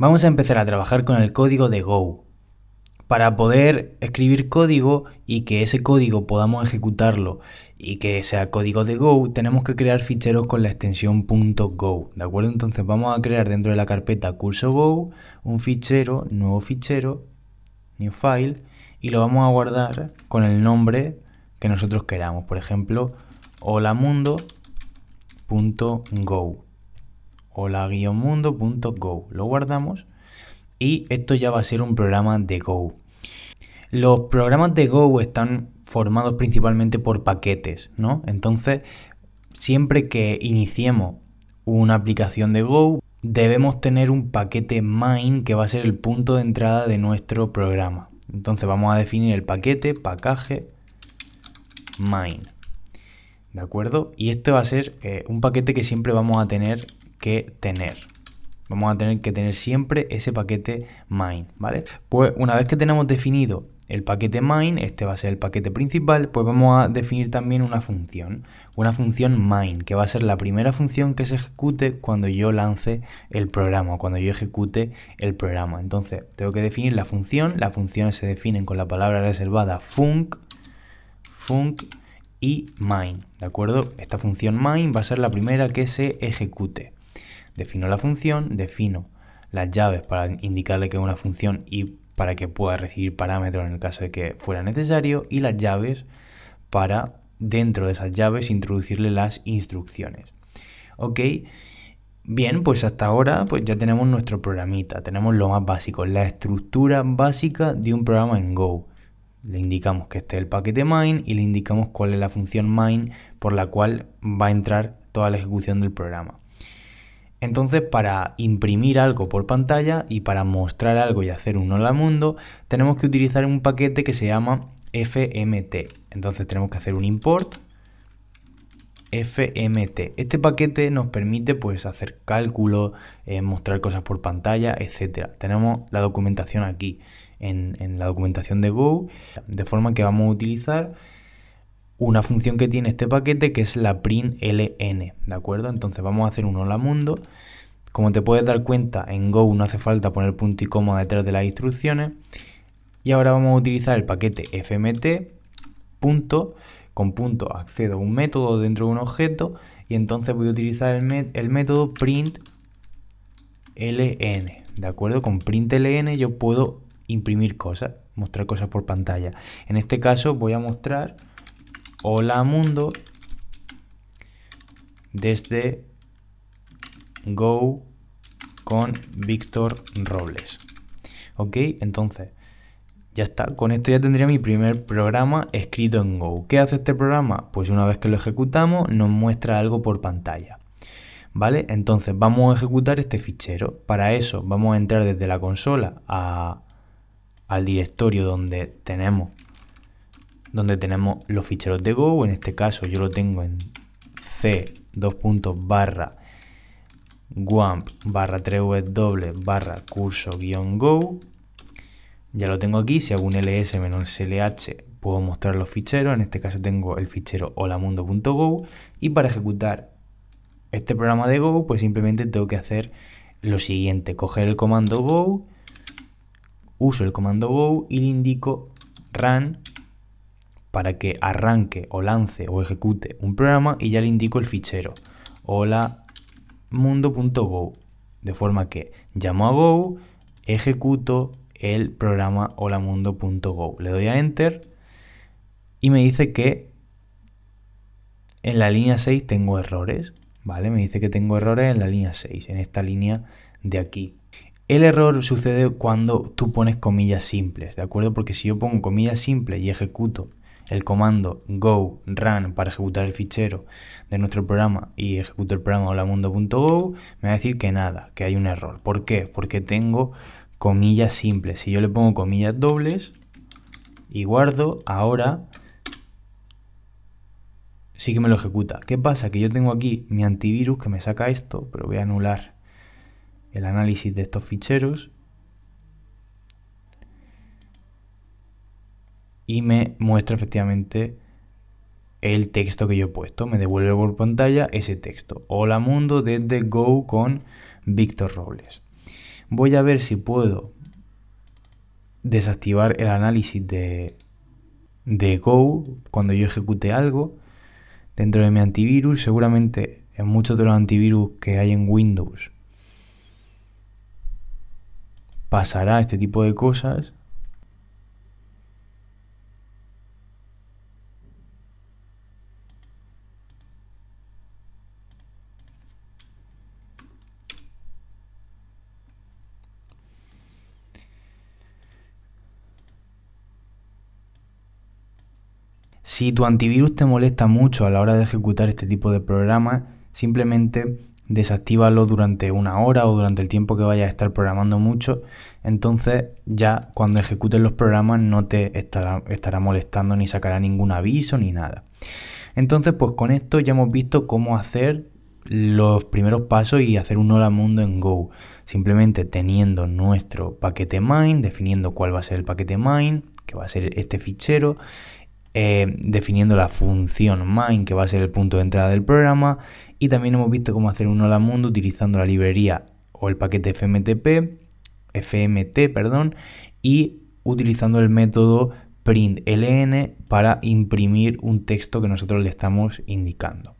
Vamos a empezar a trabajar con el código de Go. Para poder escribir código y que ese código podamos ejecutarlo y que sea código de Go, tenemos que crear ficheros con la extensión .go, ¿de acuerdo? Entonces vamos a crear dentro de la carpeta curso Go un fichero, nuevo fichero, new file, y lo vamos a guardar con el nombre que nosotros queramos. Por ejemplo, hola holamundo.go hola go Lo guardamos y esto ya va a ser un programa de Go. Los programas de Go están formados principalmente por paquetes, ¿no? Entonces, siempre que iniciemos una aplicación de Go, debemos tener un paquete main que va a ser el punto de entrada de nuestro programa. Entonces vamos a definir el paquete, paquete main. ¿De acuerdo? Y este va a ser eh, un paquete que siempre vamos a tener que tener. Vamos a tener que tener siempre ese paquete main, ¿vale? Pues una vez que tenemos definido el paquete main, este va a ser el paquete principal, pues vamos a definir también una función, una función main, que va a ser la primera función que se ejecute cuando yo lance el programa, cuando yo ejecute el programa. Entonces, tengo que definir la función, las funciones se definen con la palabra reservada func, func y main, ¿de acuerdo? Esta función main va a ser la primera que se ejecute. Defino la función, defino las llaves para indicarle que es una función y para que pueda recibir parámetros en el caso de que fuera necesario y las llaves para dentro de esas llaves introducirle las instrucciones. ¿Ok? Bien, pues hasta ahora pues ya tenemos nuestro programita, tenemos lo más básico, la estructura básica de un programa en Go. Le indicamos que este el paquete main y le indicamos cuál es la función main por la cual va a entrar toda la ejecución del programa. Entonces, para imprimir algo por pantalla y para mostrar algo y hacer un hola mundo, tenemos que utilizar un paquete que se llama FMT. Entonces tenemos que hacer un import FMT. Este paquete nos permite pues, hacer cálculos, eh, mostrar cosas por pantalla, etc. Tenemos la documentación aquí, en la documentación de Go, de forma que vamos a utilizar una función que tiene este paquete que es la println, ¿de acuerdo? Entonces vamos a hacer un hola mundo. Como te puedes dar cuenta, en Go no hace falta poner punto y coma detrás de las instrucciones. Y ahora vamos a utilizar el paquete fmt, punto, con punto accedo a un método dentro de un objeto y entonces voy a utilizar el, el método println, ¿de acuerdo? Con println yo puedo imprimir cosas, mostrar cosas por pantalla. En este caso voy a mostrar Hola Mundo desde Go con Víctor Robles. ¿Ok? Entonces, ya está. Con esto ya tendría mi primer programa escrito en Go. ¿Qué hace este programa? Pues una vez que lo ejecutamos nos muestra algo por pantalla. ¿Vale? Entonces vamos a ejecutar este fichero. Para eso vamos a entrar desde la consola al directorio donde tenemos donde tenemos los ficheros de Go. En este caso yo lo tengo en C dos puntos barra guamp barra 3 doble barra curso guión go. Ya lo tengo aquí, si hago un ls-lh puedo mostrar los ficheros, en este caso tengo el fichero holamundo.go y para ejecutar este programa de go pues simplemente tengo que hacer lo siguiente, coger el comando go, uso el comando go y le indico run para que arranque o lance o ejecute un programa y ya le indico el fichero hola mundo.go de forma que llamo a go ejecuto el programa hola mundo.go le doy a enter y me dice que en la línea 6 tengo errores vale me dice que tengo errores en la línea 6 en esta línea de aquí el error sucede cuando tú pones comillas simples, ¿de acuerdo? Porque si yo pongo comillas simples y ejecuto el comando go run para ejecutar el fichero de nuestro programa y ejecuto el programa holamundo.go, me va a decir que nada, que hay un error. ¿Por qué? Porque tengo comillas simples. Si yo le pongo comillas dobles y guardo, ahora sí que me lo ejecuta. ¿Qué pasa? Que yo tengo aquí mi antivirus que me saca esto, pero voy a anular el análisis de estos ficheros y me muestra efectivamente el texto que yo he puesto. Me devuelve por pantalla ese texto. Hola mundo desde Go con Víctor Robles. Voy a ver si puedo desactivar el análisis de, de Go cuando yo ejecute algo dentro de mi antivirus. Seguramente en muchos de los antivirus que hay en Windows pasará este tipo de cosas Si tu antivirus te molesta mucho a la hora de ejecutar este tipo de programas, simplemente desactívalo durante una hora o durante el tiempo que vayas a estar programando mucho. Entonces ya cuando ejecutes los programas no te estará, estará molestando ni sacará ningún aviso ni nada. Entonces pues con esto ya hemos visto cómo hacer los primeros pasos y hacer un hola mundo en Go. Simplemente teniendo nuestro paquete main, definiendo cuál va a ser el paquete main, que va a ser este fichero, eh, definiendo la función main que va a ser el punto de entrada del programa y también hemos visto cómo hacer un hola mundo utilizando la librería o el paquete fmt perdón, y utilizando el método println para imprimir un texto que nosotros le estamos indicando.